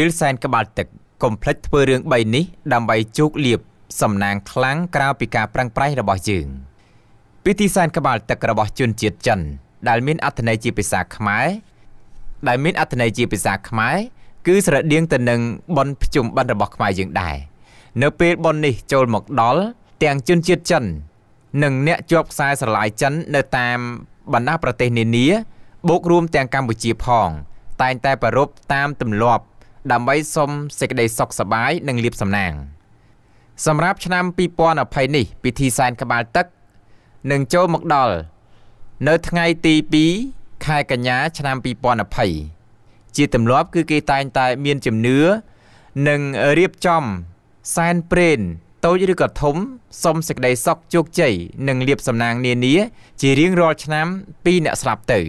ពេលសែនក្បាលទឹកកុំភ្លេចធ្វើរឿង3នេះដើម្បីជោគលាភសំណាងខ្លាំងក្រៅពីការប្រឹងប្រែងរបស់យើងពិធីសែនក្បាលទឹករបស់ជនជាតិចិន ដែលមានអត្ថន័យជាភាសាខ្មែរដែលមានអត្ថន័យជាភាសាខ្មែរគឺស្រដៀងទៅនឹងប៉ុនភ្ជុំបិណ្ឌរបស់ខ្មែរយើងដែរនៅពេលប៉ុននេះចូលមកដល់ទាំងជនជាតិចិន និងអ្នកជាប់ខ្សែស្រឡាយចិន នៅតាមបណ្ដាប្រទេសនានាបូករួមទាំងកម្ពុជាផងតែងតែប្ររពតាមទម្លាប់ដើម្បីសុំសេចក្តីសុខសប្បាយនិងលាភសំណាងសម្រាប់ឆ្នាំ2020នេះពិធីសែនក្បាលទឹកនឹងចូលមកដល់នៅថ្ងៃទី2ខែកញ្ញាឆ្នាំ2020ជាទម្លាប់គឺគេតែងតែមានជំនឿនិងរៀបចំសែនព្រេនតូចឬក៏ធំសុំសេចក្តីសុខជោគជ័យនិងលាភសំណាងនានា ជារៀងរាល់ឆ្នាំពីអ្នកស្លាប់ទៅ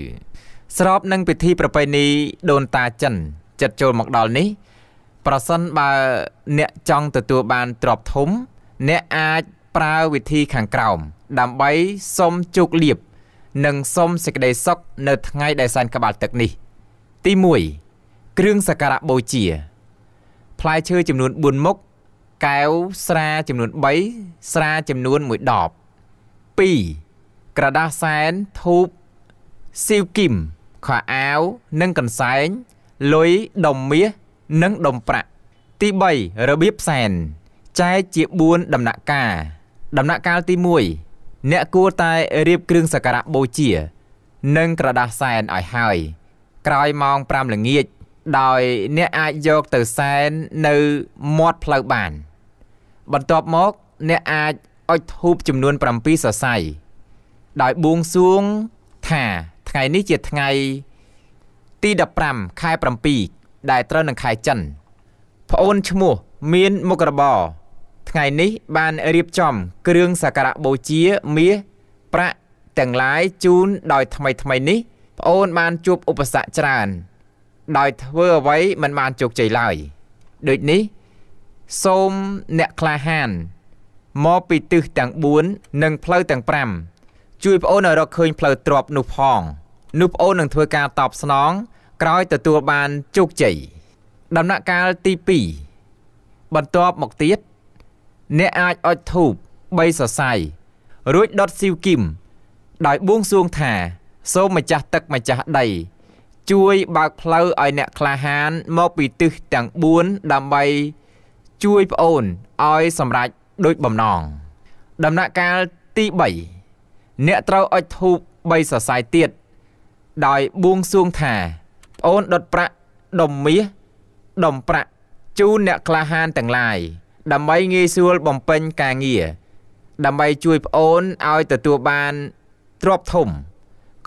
ស្របនឹងពិធីប្រពៃណីដូនតាចិនចិត្តចូលមកដល់នេះ ប្រសិនបើអ្នកចង់ទទួលបានទ្រព្យធំ អ្នកអាចប្រើវិធីខាងក្រោមដើម្បីសុំជោគលាភនិងសុំសេចក្តីសុខនៅថ្ងៃដែលសែនក្បាលទឹកនេះ ទី1គ្រឿងសក្ការៈបូជាផ្លែឈើចំនួន4មុខកែវស្រាចំនួន3ស្រាចំនួន1ដប2ក្រដាសសែនធូបស៊ីវគីមខោអាវនិងកន្សែងលុយដុំមាសនិងដុំប្រាក់ទី3របៀបផ្សែនចែកជា4ដំណាក់កាលដំណាក់កាលទី1អ្នកគួរតែរៀបគ្រឿងសក្ការៈបូជា និងក្រដាសសែនឲ្យហើយ ក្រោយម៉ោង5ល្ងាចដោយអ្នកអាចយកទៅសែននៅមាត់ផ្លូវបាន បន្ទាប់មក អ្នកអាចអុជធូបចំនួន7សរសៃដោយបួងសួងថាថ្ងៃនេះជាថ្ងៃទី15ខែ7ដែលត្រូវនឹងខែចិនប្អូនឈ្មោះ មានមុខរបរថ្ងៃនេះបានរៀបចំគ្រឿងសក្ការៈបូជាមាសប្រាក់ទាំងឡាយជូនដោយថ្មីថ្មីនេះប្អូនបានជួបឧបសគ្គច្រើន ដោយធ្វើអ្វីមិនបានជោគជ័យឡើយដូចនេះ សូមអ្នកក្លាហានមកពីទិសទាំង4និង ផ្លូវទាំង5ជួយប្អូនឲ្យរកឃើញផ្លូវទ្របនោះផងនោះប្អូននឹងធ្វើការតបស្នងក្រោយទទួលបានជោគជ័យដំណាក់កាលទី2បន្ទាប់មកទៀតអ្នកអាចអុជធូប3សរសៃរួចដុតស៊ីវគីមដោយបួងសួងថាសូមម្ចាស់ទឹកម្ចាស់ដី ជួយបើកផ្លូវឲ្យអ្នកក្លាហាន មកពីទិសទាំង4ដើម្បី ជួយប្អូនឲ្យសម្រេចដូចបំណងដំណាក់កាលទី3អ្នកត្រូវអុជធូប3សរសៃទៀតដោយបួងសួងថាប្អូនដុតប្រាក់ដុំមាសដុំប្រាក់ជូនអ្នកក្លាហានទាំងឡាយដើម្បីងាយស្រួលបំពេញការងារដើម្បីជួយប្អូនឲ្យទទួលបានទ្រព្យធំ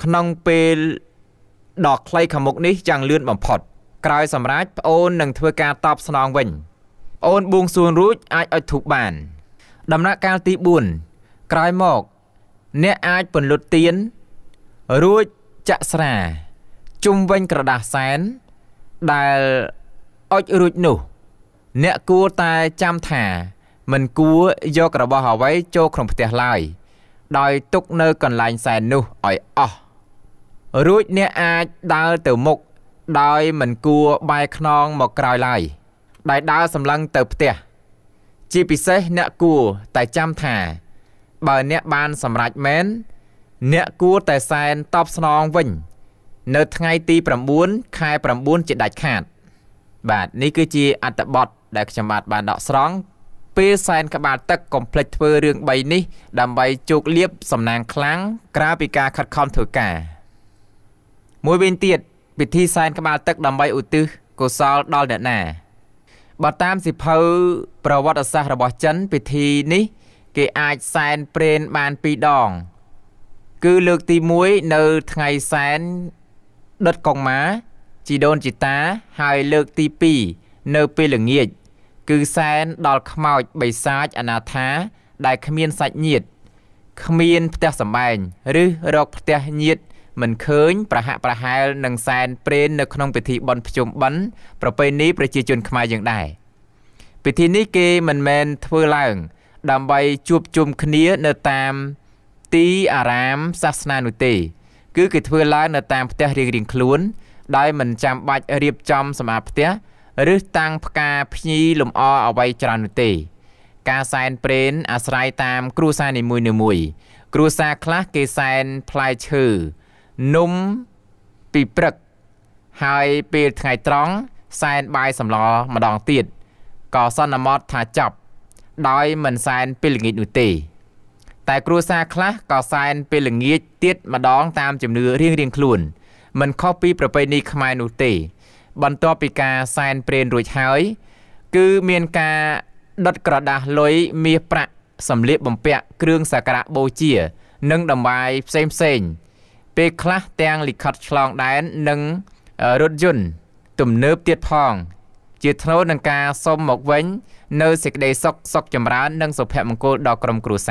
ក្នុងពេលដ៏ខ្លីខាងមុខនេះយ៉ាងលឿនបំផុតក្រោយសម្រាប់ប្អូននឹងធ្វើការតបស្នងវិញប្អូនបួងសួងរួចអាចអុជធូបបាន ដំណាក់កាលទី4ក្រោយមកអ្នកអាចពន្លត់ទៀនរួចចាក់ស្រាជុំវិញក្រដាសសែនដែលអុចរួចនោះអ្នកគួរតែចាំថា មិនគួរយករបស់អ្វីចូលក្នុងផ្ទះឡើយដោយទុកនៅកន្លែងសែននោះឲ្យអស់រួចអ្នកអាចដើរទៅមុខដោយមិនគួរបែរខ្នងមកក្រោយឡើយដោយដើរសម្លឹងទៅផ្ទះជាពិសេសអ្នកគួរតែចាំថា បើអ្នកបានសម្រេចមែនអ្នកគួរតែសែនតបស្នងវិញនៅថ្ងៃទី9ខែ9ជាដាច់ខាត បាទនេះគឺជាអត្តបទដែលខ្ញុំបាទបានដកស្រង់ពេលសែនក្បាលទឹកកំភ្លេចធ្វើរឿង3នេះដើម្បីជោគលាភសំណាងខ្លាំងក្រៅពីការខិតខំធ្វើការមួយវិញទៀតពិធីសែនក្បាលទឹកដើម្បីឧទ្ទិសកុសលដល់អ្នកណាបើតាមសិភៅ ប្រវត្តិសាស្ត្ររបស់ចិន ពិធីនេះ គេអាចសែនព្រេនបាន2ដង គឺលើកទី1នៅថ្ងៃសែនដុតកុងម៉ាជីដូនជីតាហើយលើកទី2នៅពេលល្ងាចគឺសែនដល់ខ្មោចបិសាចអនាថា ដែលគ្មានសាច់ញាតិគ្មាន ផ្ទះសម្បែងឬរកផ្ទះញាតិមិនឃើញប្រហាក់ប្រហែលនឹងសែនព្រេននៅ ក្នុងពិធីបុណ្យភ្ជុំបិណ្ឌប្រពៃណីប្រជាជនខ្មែរយើងដែរពិធីនេះគេមិនមែនធ្វើឡើង ដើម្បីជួបជុំគ្នានៅតាម ទីអារាមសាសនានោះទេគឺគេធ្វើឡើងនៅតាមផ្ទះរៀងៗខ្លួនដោយមិនចាំបាច់រៀបចំសម្អាតផ្ទះឬតាំងផ្កាភ្ញីលម្អអ្វីច្រើននោះទេ ការសែនព្រេន អាស្រ័យតាម គ្រួសារនីមួយៗគ្រួសារខ្លះគេសែនផ្លែឈើនំពីព្រឹក ហើយពេលថ្ងៃត្រង់សែនបាយសម្លម្ដងទៀតក៏សន្មតថាចប់ ដោយ មិនសែនពេលល្ងាចនោះទេតែគ្រួសារខ្លះក៏សែនពេលល្ងាចទៀតម្ដង តាមជំនឿរៀងៗខ្លួនមិនខុសពីប្រពៃណីខ្មែរនោះទេ បន្ទាប់ពីការសែនព្រេនរួចហើយគឺមានការដុតក្រដាស់លុយមាសប្រាក់សម្លៀកបំពាក់គ្រឿងសក្ការៈបូជា និងដំបាយផ្សេងផ្សេងពេលខ្លះទាំងលិខិតឆ្លងដែននិងរថយន្តទំនើបទៀតផង ជាថ្នូរនឹងការសុំមកវិញ នៅសេចក្តីសុខសុខចម្រើននិងសុភមង្គលដល់ក្រុមគ្រួសារ